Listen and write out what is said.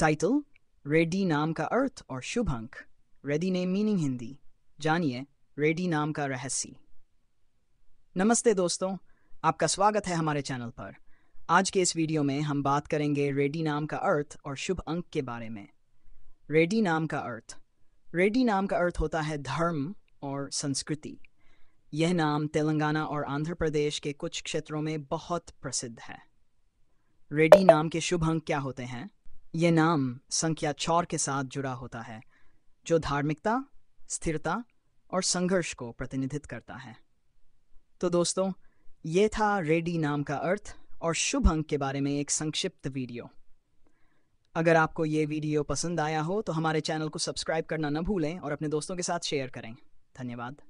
title ready नाम का अर्थ और शुभ अंक रेडी नेम मीनिंग हिंदी जानिए रेडी नाम का रहस्य नमस्ते दोस्तों आपका स्वागत है हमारे चैनल पर आज के इस वीडियो में हम बात करेंगे रेडी नाम का अर्थ और शुभ अंक के बारे में रेडी नाम का अर्थ रेडी नाम का अर्थ होता है धर्म और संस्कृति यह नाम तेलंगाना और आंध्र प्रदेश के कुछ क्षेत्रों में बहुत प्रसिद्ध है रेडी नाम के शुभ अंक क्या होते हैं ये नाम संख्या चौर के साथ जुड़ा होता है जो धार्मिकता स्थिरता और संघर्ष को प्रतिनिधित्व करता है तो दोस्तों ये था रेडी नाम का अर्थ और शुभ अंक के बारे में एक संक्षिप्त वीडियो अगर आपको ये वीडियो पसंद आया हो तो हमारे चैनल को सब्सक्राइब करना न भूलें और अपने दोस्तों के साथ शेयर करें धन्यवाद